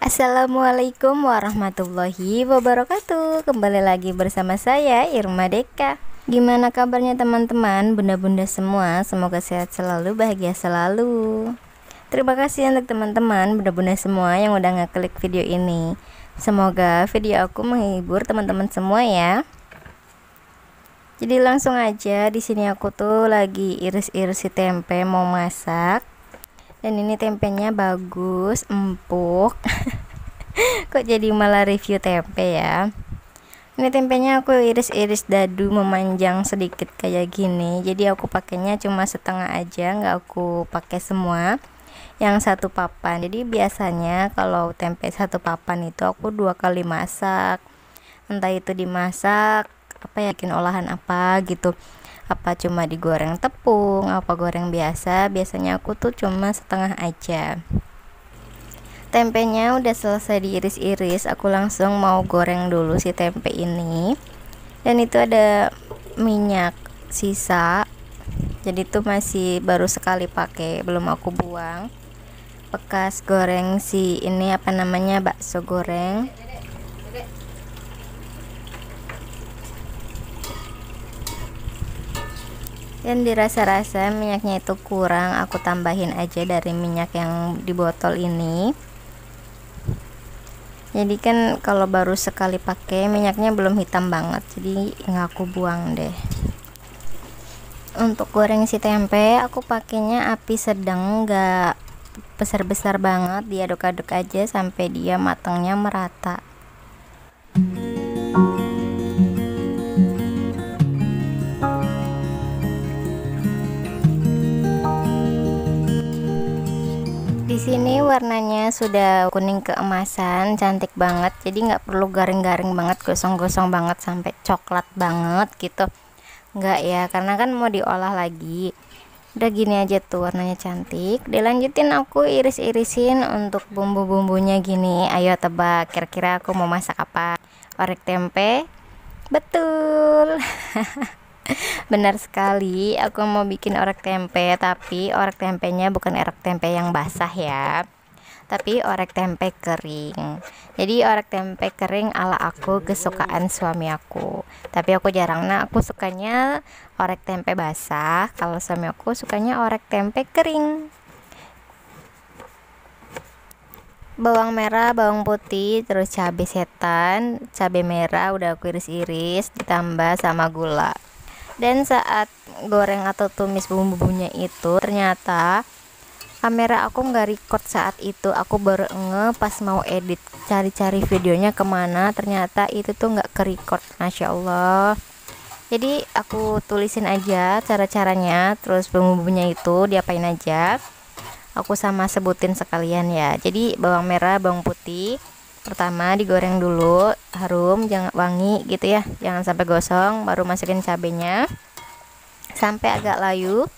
Assalamualaikum warahmatullahi wabarakatuh Kembali lagi bersama saya Irma Deka Gimana kabarnya teman-teman, bunda-bunda semua Semoga sehat selalu, bahagia selalu Terima kasih untuk teman-teman, bunda-bunda semua yang udah ngeklik video ini Semoga video aku menghibur teman-teman semua ya jadi langsung aja di sini aku tuh lagi iris-iris si tempe mau masak dan ini tempenya bagus empuk kok jadi malah review tempe ya ini tempenya aku iris-iris dadu memanjang sedikit kayak gini jadi aku pakainya cuma setengah aja nggak aku pakai semua yang satu papan jadi biasanya kalau tempe satu papan itu aku dua kali masak entah itu dimasak apa ya bikin olahan apa gitu apa cuma digoreng tepung apa goreng biasa biasanya aku tuh cuma setengah aja tempenya udah selesai diiris-iris aku langsung mau goreng dulu si tempe ini dan itu ada minyak sisa jadi itu masih baru sekali pakai belum aku buang bekas goreng si ini apa namanya bakso goreng dan dirasa-rasa minyaknya itu kurang aku tambahin aja dari minyak yang di botol ini jadi kan kalau baru sekali pakai minyaknya belum hitam banget jadi nggak aku buang deh untuk goreng si tempe aku pakainya api sedang nggak besar-besar banget diaduk-aduk aja sampai dia matangnya merata hmm. Di sini warnanya sudah kuning keemasan, cantik banget. Jadi nggak perlu garing-garing banget, gosong-gosong banget sampai coklat banget gitu. Nggak ya, karena kan mau diolah lagi. Udah gini aja tuh warnanya cantik. Dilanjutin aku iris-irisin untuk bumbu-bumbunya gini. Ayo tebak, kira-kira aku mau masak apa? Orek tempe. Betul. Benar sekali, aku mau bikin orek tempe, tapi orek tempenya bukan orek tempe yang basah ya. Tapi orek tempe kering. Jadi orek tempe kering ala aku kesukaan suami aku. Tapi aku jarang nah aku sukanya orek tempe basah, kalau suami aku sukanya orek tempe kering. bawang merah, bawang putih, terus cabai setan, cabai merah udah aku iris-iris ditambah sama gula dan saat goreng atau tumis bumbu-bumbunya itu ternyata kamera aku nggak record saat itu aku baru nge pas mau edit cari-cari videonya kemana ternyata itu tuh nggak ke record Masya Allah jadi aku tulisin aja cara-caranya terus bumbu-bumbunya itu diapain aja aku sama sebutin sekalian ya jadi bawang merah bawang putih pertama digoreng dulu harum jangan wangi gitu ya jangan sampai gosong baru masukin cabenya sampai agak layu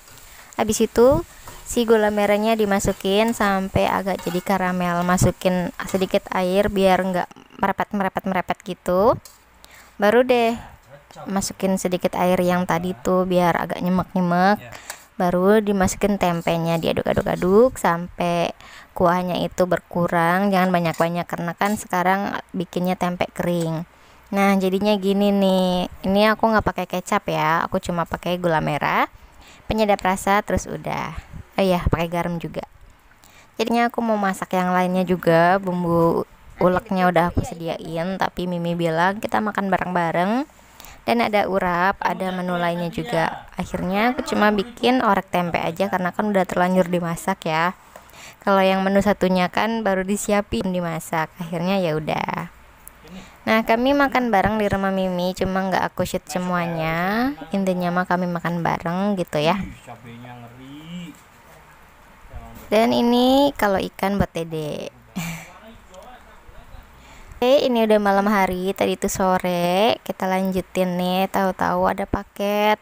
habis itu si gula merahnya dimasukin sampai agak jadi karamel masukin sedikit air biar nggak merepet merepet merepet gitu baru deh masukin sedikit air yang tadi tuh biar agak nyemek nyemek ya. baru dimasukin tempenya diaduk-aduk-aduk sampai kuahnya itu berkurang jangan banyak-banyak karena kan sekarang bikinnya tempe kering nah jadinya gini nih ini aku nggak pakai kecap ya aku cuma pakai gula merah penyedap rasa terus udah oh iya pakai garam juga jadinya aku mau masak yang lainnya juga bumbu uleknya udah aku sediain tapi Mimi bilang kita makan bareng-bareng dan ada urap, ada menu lainnya juga. Akhirnya aku cuma bikin orek tempe aja karena kan udah terlanjur dimasak ya kalau yang menu satunya kan baru disiapin dimasak akhirnya ya udah Nah kami makan bareng di rumah Mimi cuma nggak aku shoot semuanya intinya mah kami makan bareng gitu ya dan ini kalau ikan buat dede Oke, eh, ini udah malam hari, tadi itu sore. Kita lanjutin nih, tahu-tahu ada paket.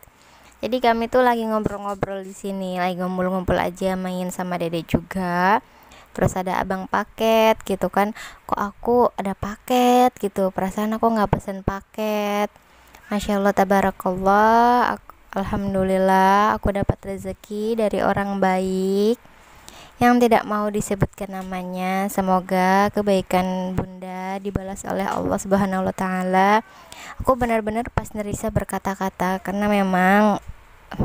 Jadi kami tuh lagi ngobrol-ngobrol di sini, lagi ngumpul-ngumpul aja main sama Dede juga. Terus ada abang paket gitu kan, kok aku ada paket gitu, perasaan aku nggak pesen paket. Masya Allah tabarakallah, alhamdulillah aku dapat rezeki dari orang baik yang tidak mau disebutkan namanya. Semoga kebaikan Bunda dibalas oleh Allah Subhanahu wa taala. Aku benar-benar pas Nerisa berkata-kata karena memang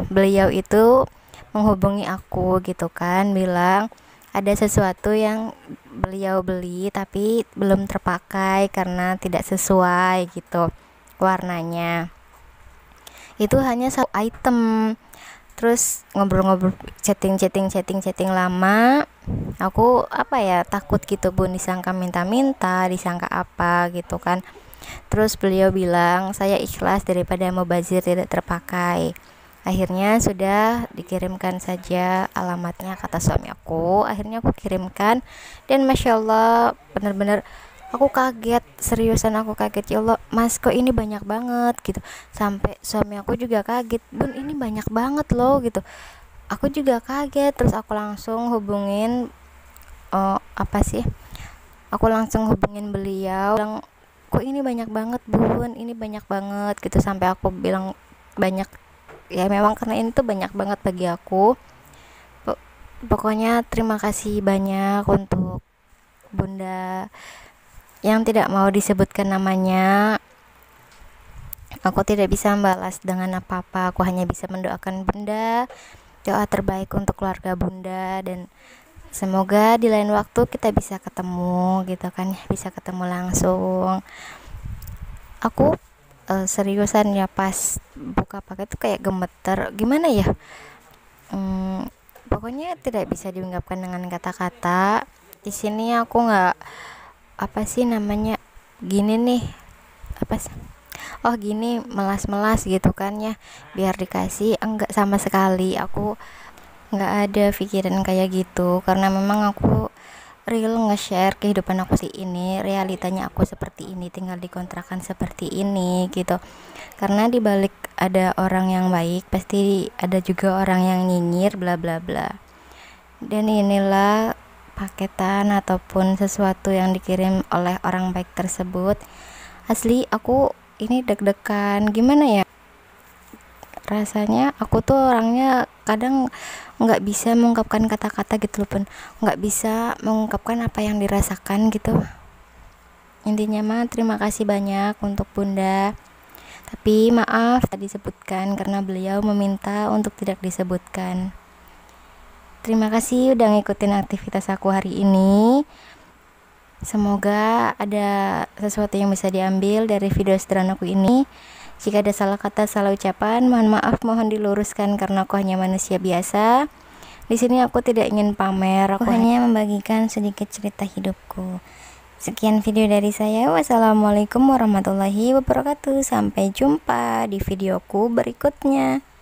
beliau itu menghubungi aku gitu kan bilang ada sesuatu yang beliau beli tapi belum terpakai karena tidak sesuai gitu warnanya itu hanya satu item terus ngobrol-ngobrol chatting chatting chatting chatting lama aku apa ya takut gitu bun disangka minta-minta disangka apa gitu kan terus beliau bilang saya ikhlas daripada mubazir tidak terpakai akhirnya sudah dikirimkan saja alamatnya kata suami aku akhirnya aku kirimkan dan masya Allah benar-benar aku kaget seriusan aku kaget ya Allah mas kok ini banyak banget gitu sampai suami aku juga kaget bun ini banyak banget loh gitu aku juga kaget terus aku langsung hubungin oh apa sih aku langsung hubungin beliau bilang kok ini banyak banget bun ini banyak banget gitu sampai aku bilang banyak ya memang karena ini tuh banyak banget bagi aku pokoknya terima kasih banyak untuk bunda yang tidak mau disebutkan namanya aku tidak bisa membalas dengan apa-apa aku hanya bisa mendoakan bunda doa terbaik untuk keluarga bunda dan semoga di lain waktu kita bisa ketemu gitu kan ya, bisa ketemu langsung aku uh, seriusan ya pas buka paket tuh kayak gemeter gimana ya hmm, pokoknya tidak bisa diungkapkan dengan kata-kata di sini aku nggak apa sih namanya gini nih apa sih oh gini melas-melas gitu kan ya biar dikasih enggak sama sekali aku nggak ada pikiran kayak gitu karena memang aku real nge-share kehidupan aku sih ini realitanya aku seperti ini tinggal dikontrakan seperti ini gitu karena di balik ada orang yang baik pasti ada juga orang yang nyinyir bla bla bla dan inilah paketan ataupun sesuatu yang dikirim oleh orang baik tersebut asli aku ini deg-degan gimana ya rasanya aku tuh orangnya kadang nggak bisa mengungkapkan kata-kata gitu loh pun nggak bisa mengungkapkan apa yang dirasakan gitu intinya mah terima kasih banyak untuk bunda tapi maaf tadi disebutkan karena beliau meminta untuk tidak disebutkan. Terima kasih udah ngikutin aktivitas aku hari ini. Semoga ada sesuatu yang bisa diambil dari video sederhanaku ini. Jika ada salah kata, salah ucapan, mohon maaf, mohon diluruskan karena aku hanya manusia biasa. Di sini aku tidak ingin pamer, aku, aku hanya membagikan sedikit cerita hidupku. Sekian video dari saya. Wassalamualaikum warahmatullahi wabarakatuh. Sampai jumpa di videoku berikutnya.